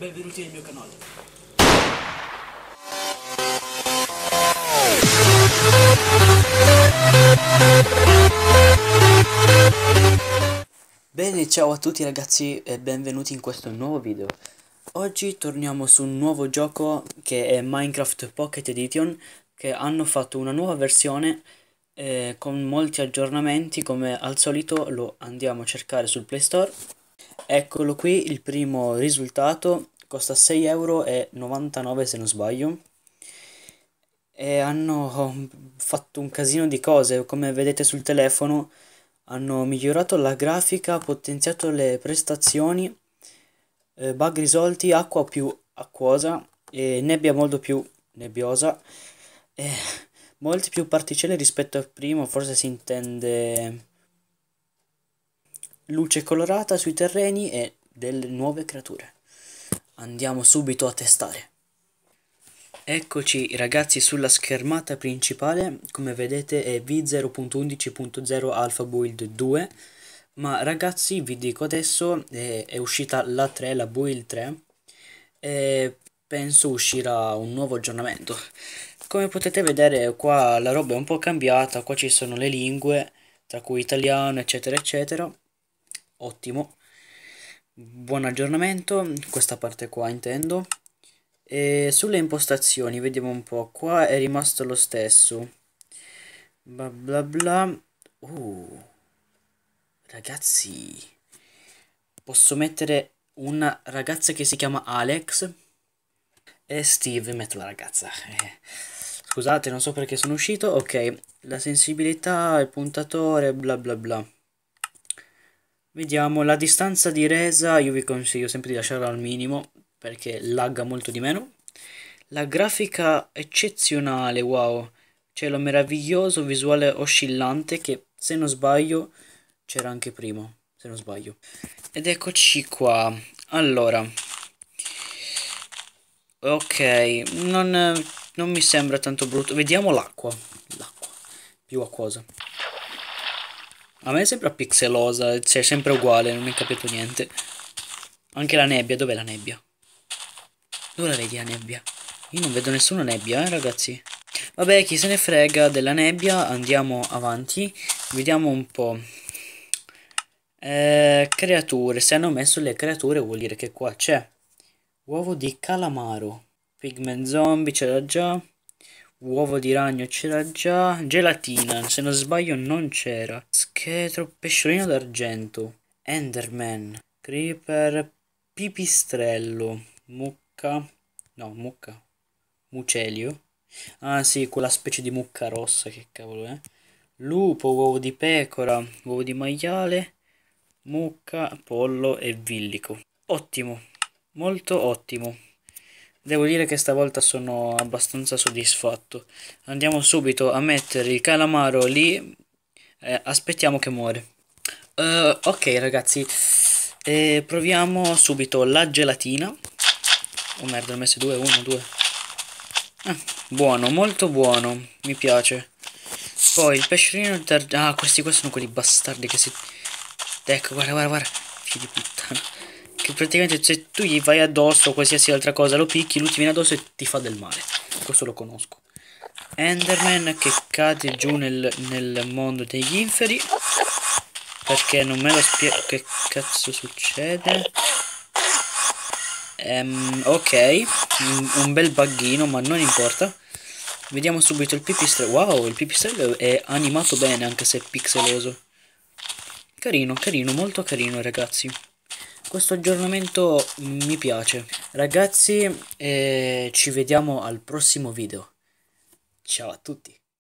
benvenuti nel mio canale. Bene, ciao a tutti ragazzi e benvenuti in questo nuovo video. Oggi torniamo su un nuovo gioco che è Minecraft Pocket Edition che hanno fatto una nuova versione eh, con molti aggiornamenti come al solito lo andiamo a cercare sul Play Store Eccolo qui il primo risultato costa 6,99 euro se non sbaglio e hanno oh, fatto un casino di cose come vedete sul telefono hanno migliorato la grafica potenziato le prestazioni eh, bug risolti acqua più acquosa e nebbia molto più nebbiosa e molte più particelle rispetto al primo forse si intende luce colorata sui terreni e delle nuove creature Andiamo subito a testare. Eccoci ragazzi sulla schermata principale, come vedete è V0.11.0 Alpha Build 2, ma ragazzi vi dico adesso è, è uscita la 3, la Build 3, e penso uscirà un nuovo aggiornamento. Come potete vedere qua la roba è un po' cambiata, qua ci sono le lingue, tra cui italiano eccetera eccetera, ottimo. Buon aggiornamento, questa parte qua intendo. E sulle impostazioni, vediamo un po', qua è rimasto lo stesso. Bla bla bla. Uh, ragazzi, posso mettere una ragazza che si chiama Alex e Steve, metto la ragazza. Eh. Scusate, non so perché sono uscito. Ok, la sensibilità, il puntatore, bla bla bla. Vediamo la distanza di resa, io vi consiglio sempre di lasciarla al minimo perché lagga molto di meno. La grafica eccezionale, wow, c'è lo meraviglioso visuale oscillante che se non sbaglio c'era anche prima, se non sbaglio. Ed eccoci qua, allora, ok, non, non mi sembra tanto brutto, vediamo l'acqua, l'acqua, più acquosa. A me sembra pixelosa, cioè sempre uguale, non mi è capito niente. Anche la nebbia, dov'è la nebbia? Dove la vedi la nebbia? Io non vedo nessuna nebbia, eh ragazzi. Vabbè, chi se ne frega della nebbia, andiamo avanti. Vediamo un po'. Eh, creature, se hanno messo le creature vuol dire che qua c'è. Uovo di calamaro. Pigment zombie c'era già. Uovo di ragno c'era già. Gelatina, se non sbaglio non c'era. Scheletro, pesciolino d'argento. Enderman. Creeper. Pipistrello. Mucca. No, mucca. Mucelio. Ah sì, quella specie di mucca rossa, che cavolo è. Eh? Lupo, uovo di pecora, uovo di maiale, mucca, pollo e villico. Ottimo, molto ottimo. Devo dire che stavolta sono abbastanza soddisfatto. Andiamo subito a mettere il calamaro lì. Eh, aspettiamo che muore. Uh, ok ragazzi, eh, proviamo subito la gelatina. Oh merda, ho messo due, uno, due. Eh, buono, molto buono, mi piace. Poi il pesciolino Ah, questi qua sono quelli bastardi che si... Ecco, guarda, guarda, guarda. Figli di puttana che cioè, praticamente se tu gli vai addosso o qualsiasi altra cosa lo picchi, lui ti viene addosso e ti fa del male. Questo lo conosco. Enderman che cade giù nel, nel mondo degli inferi. Perché non me lo spiego che cazzo succede. Um, ok, un bel baghino, ma non importa. Vediamo subito il pipistrello. Wow, il pipistrello è animato bene anche se è pixeloso. Carino, carino, molto carino ragazzi questo aggiornamento mi piace. Ragazzi, eh, ci vediamo al prossimo video. Ciao a tutti.